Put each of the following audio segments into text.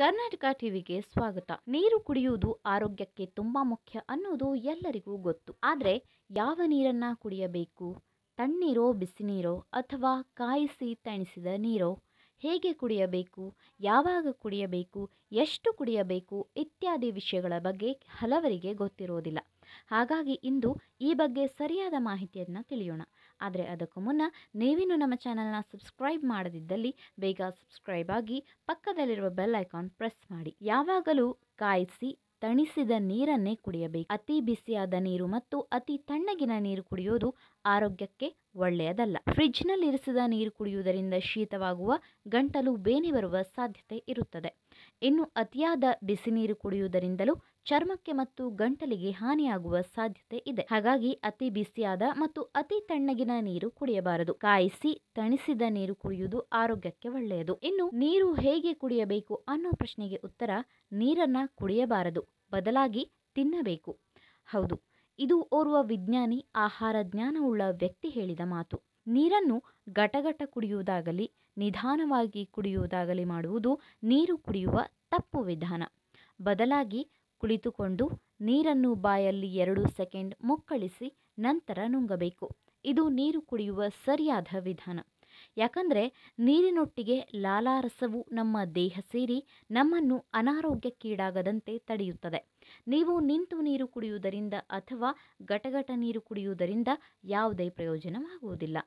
ಕರ್ನಾಟಕ ಟಿವಿಗೆ ಸ್ವಾಗತ ನೀರು ಕುಡಿಯುವುದು ಆರೋಗ್ಯಕ್ಕೆ ತುಂಬಾ ಮುಖ್ಯ ಅನ್ನೋದು ಎಲ್ಲರಿಗೂ ಗೊತ್ತು ಆದರೆ ಯಾವ ನೀರನ್ನ ಕುಡಿಯಬೇಕು ತಣ್ಣೀರೋ ಬಿಸಿ ನೀರೋ ಅಥವಾ ಕಾಯಿಸಿ ತಣಿಸಿದ ನೀರೋ ಹೇಗೆ ಕುಡಿಯಬೇಕು ಯಾವಾಗ ಕುಡಿಯಬೇಕು ಎಷ್ಟು ಕುಡಿಯಬೇಕು ಇತ್ಯಾದಿ ವಿಷಯಗಳ ಬಗ್ಗೆ ಹಲವರಿಗೆ ಗೊತ್ತಿರೋದಿಲ್ಲ ಹಾಗಾಗಿ ಇಂದು ಈ ಬಗ್ಗೆ ಸರಿಯಾದ ಮಾಹಿತಿಯನ್ನು ತಿಳಿಯೋಣ ಆದರೆ ಅದಕ್ಕೂ ಮುನ್ನ ನೀವಿನ್ನು ನಮ್ಮ ಚಾನಲ್ನ ಸಬ್ಸ್ಕ್ರೈಬ್ ಮಾಡದಿದ್ದಲ್ಲಿ ಬೇಗ ಸಬ್ಸ್ಕ್ರೈಬ್ ಆಗಿ ಪಕ್ಕದಲ್ಲಿರುವ ಬೆಲ್ ಐಕಾನ್ ಪ್ರೆಸ್ ಮಾಡಿ ಯಾವಾಗಲೂ ಕಾಯಿಸಿ ತಣಿಸಿದ ನೀರನ್ನೇ ಕುಡಿಯಬೇಕು ಅತಿ ಬಿಸಿಯಾದ ನೀರು ಮತ್ತು ಅತಿ ತಣ್ಣಗಿನ ನೀರು ಕುಡಿಯೋದು ಆರೋಗ್ಯಕ್ಕೆ ಒಳ್ಳೆಯದಲ್ಲ ಫ್ರಿಜ್ನಲ್ಲಿ ಇರಿಸಿದ ನೀರು ಕುಡಿಯುವುದರಿಂದ ಶೀತವಾಗುವ ಗಂಟಲು ಬೇನೆ ಬರುವ ಸಾಧ್ಯತೆ ಇರುತ್ತದೆ ಇನ್ನು ಅತಿಯಾದ ಬಿಸಿ ನೀರು ಕುಡಿಯುವುದರಿಂದಲೂ ಚರ್ಮಕ್ಕೆ ಮತ್ತು ಗಂಟಲಿಗೆ ಹಾನಿಯಾಗುವ ಸಾಧ್ಯತೆ ಇದೆ ಹಾಗಾಗಿ ಅತಿ ಬಿಸಿಯಾದ ಮತ್ತು ಅತಿ ತಣ್ಣಗಿನ ನೀರು ಕುಡಿಯಬಾರದು ಕಾಯಿಸಿ ತಣಿಸಿದ ನೀರು ಕುಡಿಯುವುದು ಆರೋಗ್ಯಕ್ಕೆ ಒಳ್ಳೆಯದು ಇನ್ನು ನೀರು ಹೇಗೆ ಕುಡಿಯಬೇಕು ಅನ್ನೋ ಪ್ರಶ್ನೆಗೆ ಉತ್ತರ ನೀರನ್ನ ಕುಡಿಯಬಾರದು ಬದಲಾಗಿ ತಿನ್ನಬೇಕು ಹೌದು ಇದು ಓರ್ವ ವಿಜ್ಞಾನಿ ಆಹಾರ ಜ್ಞಾನವುಳ್ಳ ವ್ಯಕ್ತಿ ಹೇಳಿದ ಮಾತು ನೀರನ್ನು ಗಟಗಟ ಕುಡಿಯುವುದಾಗಲಿ ನಿಧಾನವಾಗಿ ಕುಡಿಯುವುದಾಗಲಿ ಮಾಡುವುದು ನೀರು ಕುಡಿಯುವ ತಪ್ಪು ವಿಧಾನ ಬದಲಾಗಿ ಕುಳಿತುಕೊಂಡು ನೀರನ್ನು ಬಾಯಲ್ಲಿ ಎರಡು ಸೆಕೆಂಡ್ ಮುಕ್ಕಳಿಸಿ ನಂತರ ನುಂಗಬೇಕು ಇದು ನೀರು ಕುಡಿಯುವ ಸರಿಯಾದ ವಿಧಾನ ಯಾಕಂದರೆ ನೀರಿನೊಟ್ಟಿಗೆ ಲಾಲಾರಸವು ನಮ್ಮ ದೇಹ ಸೇರಿ ನಮ್ಮನ್ನು ಅನಾರೋಗ್ಯಕ್ಕೀಡಾಗದಂತೆ ತಡೆಯುತ್ತದೆ ನೀವು ನಿಂತು ನೀರು ಕುಡಿಯುವುದರಿಂದ ಅಥವಾ ಘಟಘಟ ನೀರು ಕುಡಿಯುವುದರಿಂದ ಯಾವುದೇ ಪ್ರಯೋಜನವಾಗುವುದಿಲ್ಲ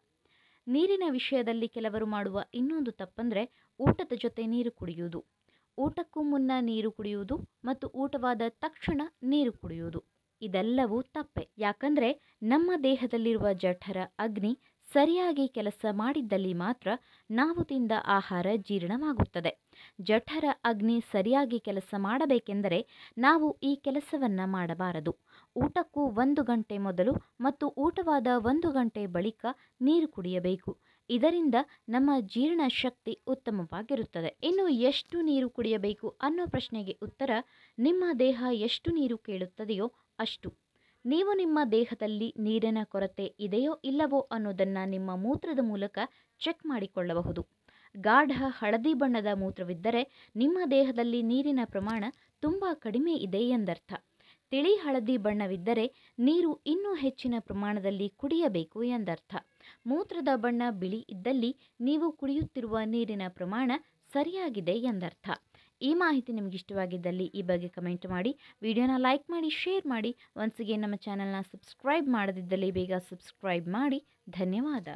ನೀರಿನ ವಿಷಯದಲ್ಲಿ ಕೆಲವರು ಮಾಡುವ ಇನ್ನೊಂದು ತಪ್ಪಂದರೆ ಊಟದ ಜೊತೆ ನೀರು ಕುಡಿಯುವುದು ಊಟಕ್ಕೂ ಮುನ್ನ ನೀರು ಕುಡಿಯುವುದು ಮತ್ತು ಊಟವಾದ ತಕ್ಷಣ ನೀರು ಕುಡಿಯುವುದು ಇದೆಲ್ಲವೂ ತಪ್ಪೆ ಯಾಕಂದರೆ ನಮ್ಮ ದೇಹದಲ್ಲಿರುವ ಜಠರ ಅಗ್ನಿ ಸರಿಯಾಗಿ ಕೆಲಸ ಮಾಡಿದ್ದಲ್ಲಿ ಮಾತ್ರ ನಾವು ತಿಂದ ಆಹಾರ ಜೀರ್ಣವಾಗುತ್ತದೆ ಜಠರ ಅಗ್ನಿ ಸರಿಯಾಗಿ ಕೆಲಸ ಮಾಡಬೇಕೆಂದರೆ ನಾವು ಈ ಕೆಲಸವನ್ನು ಮಾಡಬಾರದು ಊಟಕ್ಕೂ ಒಂದು ಗಂಟೆ ಮೊದಲು ಮತ್ತು ಊಟವಾದ ಒಂದು ಗಂಟೆ ಬಳಿಕ ನೀರು ಕುಡಿಯಬೇಕು ಇದರಿಂದ ನಮ್ಮ ಜೀರ್ಣ ಶಕ್ತಿ ಉತ್ತಮವಾಗಿರುತ್ತದೆ ಇನ್ನು ಎಷ್ಟು ನೀರು ಕುಡಿಯಬೇಕು ಅನ್ನೋ ಪ್ರಶ್ನೆಗೆ ಉತ್ತರ ನಿಮ್ಮ ದೇಹ ಎಷ್ಟು ನೀರು ಕೇಳುತ್ತದೆಯೋ ಅಷ್ಟು ನೀವು ನಿಮ್ಮ ದೇಹದಲ್ಲಿ ನೀರಿನ ಕೊರತೆ ಇದೆಯೋ ಇಲ್ಲವೋ ಅನ್ನೋದನ್ನು ನಿಮ್ಮ ಮೂತ್ರದ ಮೂಲಕ ಚೆಕ್ ಮಾಡಿಕೊಳ್ಳಬಹುದು ಗಾಢ ಹಳದಿ ಬಣ್ಣದ ಮೂತ್ರವಿದ್ದರೆ ನಿಮ್ಮ ದೇಹದಲ್ಲಿ ನೀರಿನ ಪ್ರಮಾಣ ತುಂಬ ಕಡಿಮೆ ಇದೆ ಎಂದರ್ಥ ತಿಳಿ ಹಳದಿ ಬಣ್ಣವಿದ್ದರೆ ನೀರು ಇನ್ನೂ ಹೆಚ್ಚಿನ ಪ್ರಮಾಣದಲ್ಲಿ ಕುಡಿಯಬೇಕು ಎಂದರ್ಥ ಮೂತ್ರದ ಬಣ್ಣ ಬಿಳಿ ಇದ್ದಲ್ಲಿ ನೀವು ಕುಡಿಯುತ್ತಿರುವ ನೀರಿನ ಪ್ರಮಾಣ ಸರಿಯಾಗಿದೆ ಎಂದರ್ಥ ಈ ಮಾಹಿತಿ ನಿಮಗೆ ಇಷ್ಟವಾಗಿದ್ದಲ್ಲಿ ಈ ಬಗ್ಗೆ ಕಮೆಂಟ್ ಮಾಡಿ ವಿಡಿಯೋನ ಲೈಕ್ ಮಾಡಿ ಶೇರ್ ಮಾಡಿ ಒಂದ್ಸಿಗೆ ನಮ್ಮ ಚಾನಲ್ನ ಸಬ್ಸ್ಕ್ರೈಬ್ ಮಾಡದಿದ್ದಲ್ಲಿ ಬೇಗ ಸಬ್ಸ್ಕ್ರೈಬ್ ಮಾಡಿ ಧನ್ಯವಾದ